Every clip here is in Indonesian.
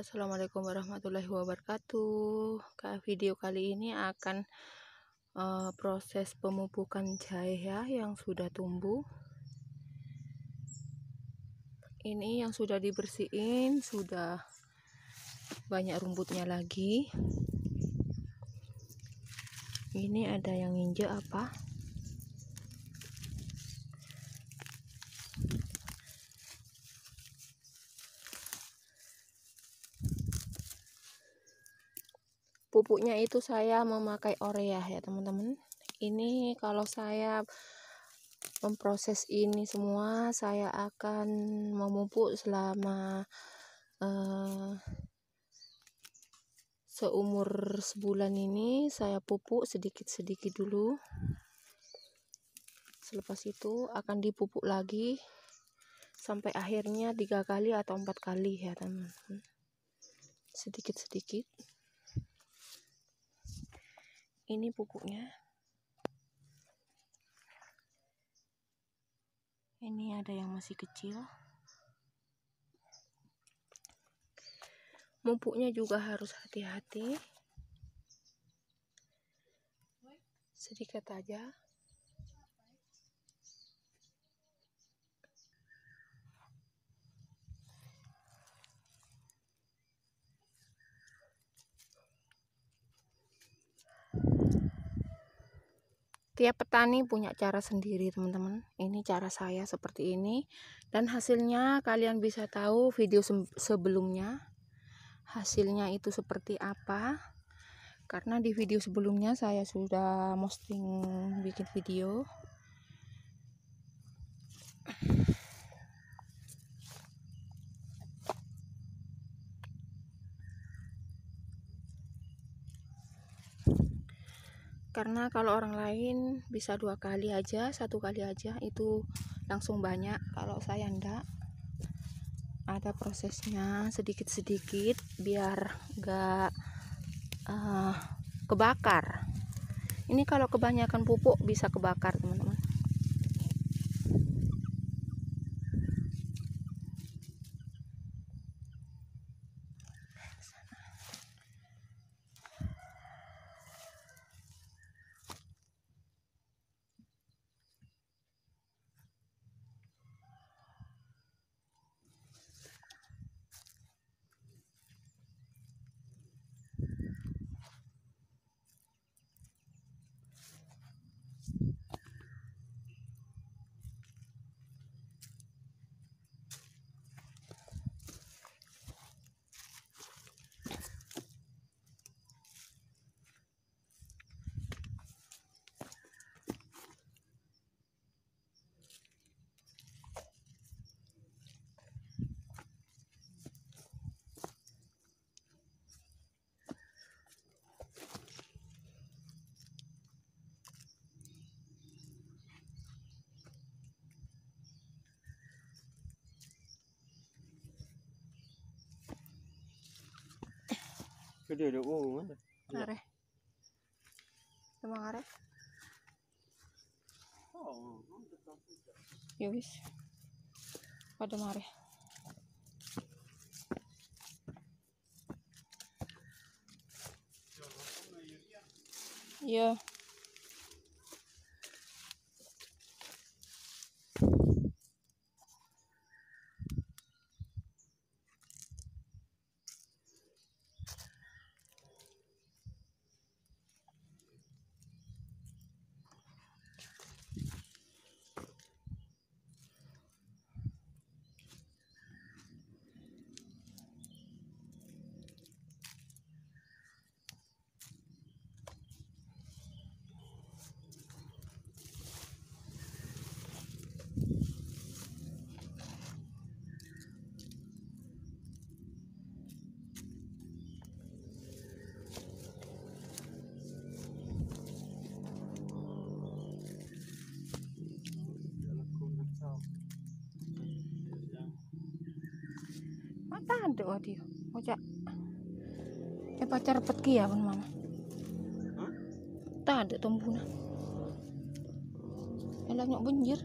Assalamualaikum warahmatullahi wabarakatuh video kali ini akan uh, proses pemupukan jahe ya yang sudah tumbuh ini yang sudah dibersihin sudah banyak rumputnya lagi ini ada yang injek apa pupuknya itu saya memakai Orea ya teman-teman ini kalau saya memproses ini semua saya akan memupuk selama uh, seumur sebulan ini saya pupuk sedikit-sedikit dulu selepas itu akan dipupuk lagi sampai akhirnya tiga kali atau empat kali ya teman-teman sedikit-sedikit ini bukunya ini ada yang masih kecil mumpuknya juga harus hati-hati sedikit aja Setiap petani punya cara sendiri, teman-teman. Ini cara saya seperti ini dan hasilnya kalian bisa tahu video sebelumnya. Hasilnya itu seperti apa? Karena di video sebelumnya saya sudah posting bikin video karena kalau orang lain bisa dua kali aja satu kali aja itu langsung banyak kalau saya enggak ada prosesnya sedikit-sedikit biar enggak uh, eh, kebakar ini kalau kebanyakan pupuk bisa kebakar teman-teman Gede deh, oh. Areh. Emang areh. Oh. Ya wis. Pada mareh. Iya. Yeah. ada wadi oja ya pacar petki ya pun mama tanda tombuna elak nyok benjir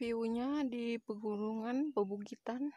view-nya di pegunungan, pebukitan.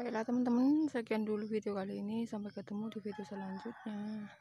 baiklah teman-teman sekian dulu video kali ini sampai ketemu di video selanjutnya